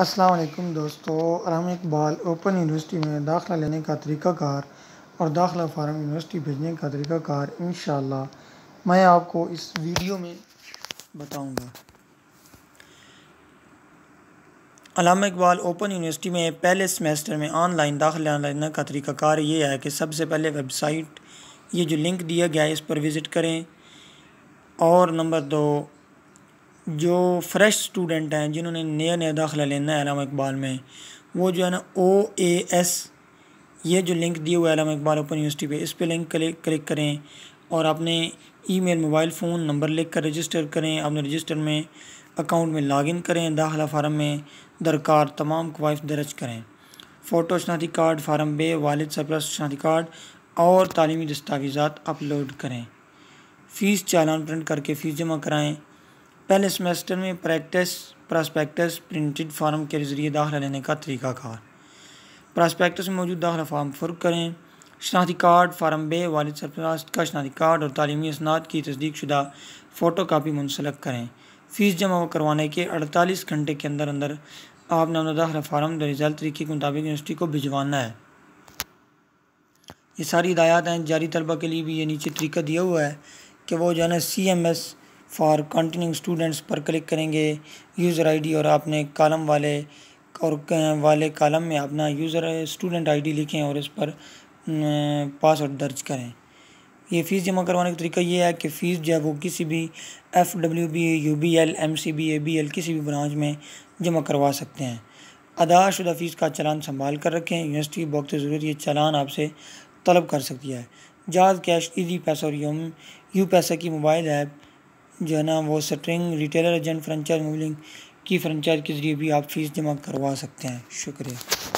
अस्सलाम दोस्तों Ram Iqbal open university में दाखला लेने का तरीक़ाकार और दाखला फार्म यूनिवर्सिटी भेजने का तरीक़ाकार इन मैं आपको इस वीडियो में बताऊँगा अलामा इकबाल ओपन यूनिवर्सिटी में पहले सेमेस्टर में ऑनलाइन दाखिला लेने का तरीक़ाकार ये है कि सबसे पहले वेबसाइट ये जो लिंक दिया गया है इस पर विज़िट करें और नंबर दो जो फ़्रेश स्टूडेंट हैं जिन्होंने नया नया दाखिला लेना है अलामा इकबाल में वो जो है ना ओ ए एस ये जो लिंक दिए हुए अलामा इकबाल ओपन यूनिवर्सिटी पे इस पर लिंक क्लिक क्लिक करें और E email mobile phone number लिख कर रजिस्टर करें अपने रजिस्टर में अकाउंट में लॉगिन करें दाखिला फार्म में दरकार तमाम कवायफ दर्ज करें फ़ोटो शनाती कार्ड फार्म बे वालद सरप्रस्त शनाती कार्ड और तालीमी दस्तावेजा अपलोड करें फ़ीस चालान प्रिंट करके फ़ीस जमा कराएँ पहले सेमेस्टर में प्रैक्टिस प्रास्पेक्टस प्रिंटेड फार्म के जरिए दाखिला लेने का तरीक़ाकार प्रास्पेक्टस में मौजूद दाखिला फार्म फर्क करें शनाख्ती कार्ड फार्म बे वाल सरपरास्त का शनाती कार्ड और तलीमी असनाद की तस्दीक शुदा फ़ोटो कापी मुंसलक करें फ़ीस जमा करवाने के अड़तालीस घंटे के अंदर अंदर आपने अपना दाखिला फार्म रिजल्ट तरीके के मुताबिक यूनिवर्सिटी को भिजवाना है ये सारी हिदायत हैं जारी तलबा के लिए भी ये नीचे तरीका दिया हुआ है कि वो जो है ना C M S for continuing students पर क्लिक करेंगे यूज़र आईडी और आपने कॉलम वाले और वाले कॉलम में अपना यूज़र स्टूडेंट आईडी लिखें और इस पर पासवर्ड दर्ज करें ये फ़ीस जमा करवाने का तरीका ये है कि फ़ीस जो है वो किसी भी F W B U B L M C B A B L किसी भी ब्रांच में जमा करवा सकते हैं अदाशुदा फ़ीस का चलान संभाल कर रखें यूनिवर्सिटी बहुत ज़रूरत ये चालान आपसे तलब कर सकती है जहाज़ कैश ईजी पैसा और यू पैसा की मोबाइल ऐप जो है ना वो सटरिंग रिटेलर एजेंट फ्रेंचाइज मूविंग की फ्रेंचाइज के ज़रिए भी आप फ़ीस जमा करवा सकते हैं शुक्रिया